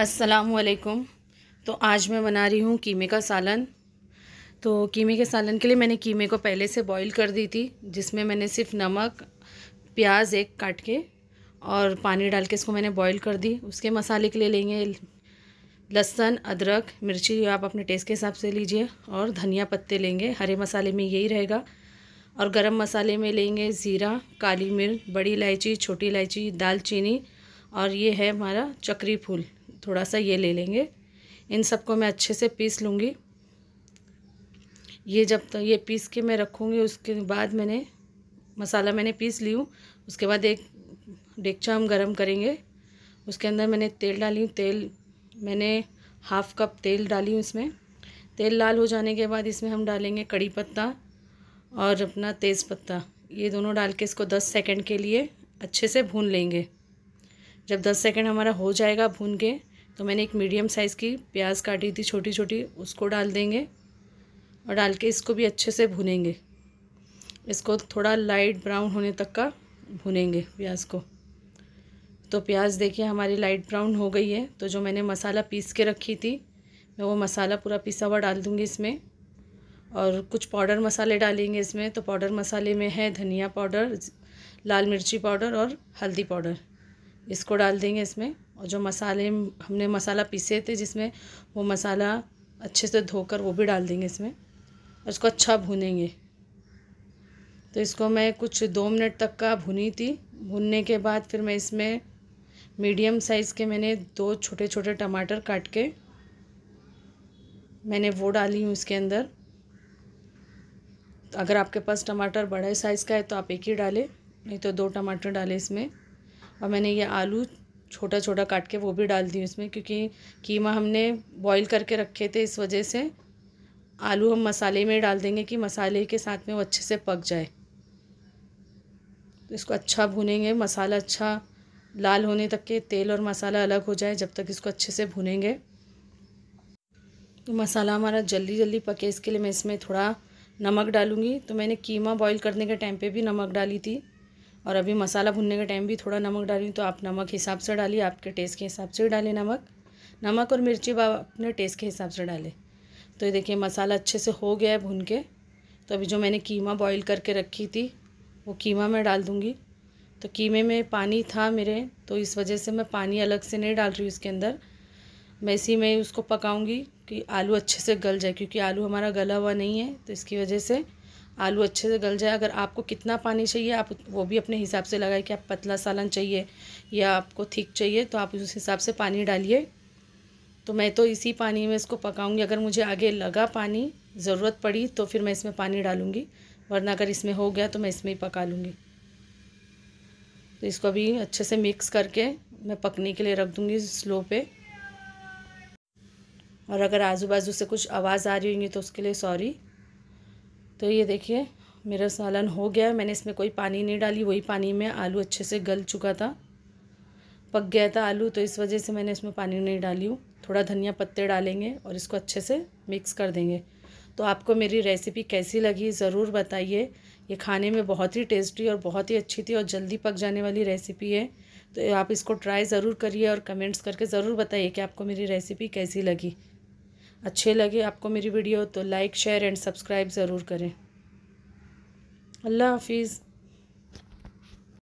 असलकुम तो आज मैं बना रही हूँ कीमे का सालन तो कीमे के सालन के लिए मैंने कीमे को पहले से बॉईल कर दी थी जिसमें मैंने सिर्फ नमक प्याज एक काट के और पानी डाल के इसको मैंने बॉईल कर दी उसके मसाले के लिए लेंगे लहसन अदरक मिर्ची आप अपने टेस्ट के हिसाब से लीजिए और धनिया पत्ते लेंगे हरे मसाले में यही रहेगा और गर्म मसाले में लेंगे ज़ीरा काली मिर्च बड़ी इलायची छोटी इलायची दालचीनी और ये है हमारा चक्री फूल थोड़ा सा ये ले लेंगे इन सबको मैं अच्छे से पीस लूँगी ये जब तो ये पीस के मैं रखूँगी उसके बाद मैंने मसाला मैंने पीस ली हूँ उसके बाद एक डेगचा हम गरम करेंगे उसके अंदर मैंने तेल डाली हूँ तेल मैंने हाफ़ कप तेल डाली हूँ इसमें तेल लाल हो जाने के बाद इसमें हम डालेंगे कड़ी पत्ता और अपना तेज़ पत्ता ये दोनों डाल के इसको दस सेकेंड के लिए अच्छे से भून लेंगे जब दस सेकेंड हमारा हो जाएगा भून के तो मैंने एक मीडियम साइज़ की प्याज काटी थी छोटी छोटी उसको डाल देंगे और डाल के इसको भी अच्छे से भुनेंगे इसको थोड़ा लाइट ब्राउन होने तक का भुनेंगे प्याज को तो प्याज देखिए हमारी लाइट ब्राउन हो गई है तो जो मैंने मसाला पीस के रखी थी मैं वो मसाला पूरा पिसा हुआ डाल दूँगी इसमें और कुछ पाउडर मसाले डालेंगे इसमें तो पाउडर मसाले में है धनिया पाउडर लाल मिर्ची पाउडर और हल्दी पाउडर इसको डाल देंगे इसमें और जो मसाले हमने मसाला पीसे थे जिसमें वो मसाला अच्छे से धोकर वो भी डाल देंगे इसमें और इसको अच्छा भूनेंगे तो इसको मैं कुछ दो मिनट तक का भुनी थी भुनने के बाद फिर मैं इसमें मीडियम साइज़ के मैंने दो छोटे छोटे टमाटर काट के मैंने वो डाली हूँ इसके अंदर तो अगर आपके पास टमाटर बड़े साइज़ का है तो आप एक ही डालें नहीं तो दो टमाटर डालें इसमें और मैंने ये आलू छोटा छोटा काट के वो भी डाल दी इसमें क्योंकि कीमा हमने बॉईल करके रखे थे इस वजह से आलू हम मसाले में डाल देंगे कि मसाले के साथ में वो अच्छे से पक जाए तो इसको अच्छा भुनेंगे मसाला अच्छा लाल होने तक के तेल और मसाला अलग हो जाए जब तक इसको अच्छे से भुनेंगे तो मसाला हमारा जल्दी जल्दी पके इसके लिए मैं इसमें थोड़ा नमक डालूँगी तो मैंने कीमा बॉईल करने के टाइम पे भी नमक डाली थी और अभी मसाला भुनने के टाइम भी थोड़ा नमक डाली तो आप नमक हिसाब से डालिए आपके टेस्ट के हिसाब से डालें नमक नमक और मिर्ची आप अपने टेस्ट के हिसाब से डालें तो ये देखिए मसाला अच्छे से हो गया है भून के तो अभी जो मैंने कीमा बॉईल करके रखी थी वो कीमा मैं डाल दूँगी तो कीमे में पानी था मेरे तो इस वजह से मैं पानी अलग से नहीं डाल रही हूँ इसके अंदर मैं इसी में उसको पकाऊँगी कि आलू अच्छे से गल जाए क्योंकि आलू हमारा गला हुआ नहीं है तो इसकी वजह से आलू अच्छे से गल जाए अगर आपको कितना पानी चाहिए आप वो भी अपने हिसाब से लगाए कि आप पतला सालन चाहिए या आपको थिक चाहिए तो आप उस हिसाब से पानी डालिए तो मैं तो इसी पानी में इसको पकाऊंगी अगर मुझे आगे लगा पानी ज़रूरत पड़ी तो फिर मैं इसमें पानी डालूँगी वरना अगर इसमें हो गया तो मैं इसमें ही पका लूँगी तो इसको अभी अच्छे से मिक्स करके मैं पकने के लिए रख दूँगी स्लो पे और अगर आजू बाजू से कुछ आवाज़ आ रही होंगी तो उसके लिए सॉरी तो ये देखिए मेरा सालन हो गया मैंने इसमें कोई पानी नहीं डाली वही पानी में आलू अच्छे से गल चुका था पक गया था आलू तो इस वजह से मैंने इसमें पानी नहीं डाली हूँ थोड़ा धनिया पत्ते डालेंगे और इसको अच्छे से मिक्स कर देंगे तो आपको मेरी रेसिपी कैसी लगी ज़रूर बताइए ये खाने में बहुत ही टेस्टी और बहुत ही अच्छी थी और जल्दी पक जाने वाली रेसिपी है तो आप इसको ट्राई ज़रूर करिए और कमेंट्स करके ज़रूर बताइए कि आपको मेरी रेसिपी कैसी लगी अच्छे लगे आपको मेरी वीडियो तो लाइक शेयर एंड सब्सक्राइब ज़रूर करें अल्लाह हाफिज़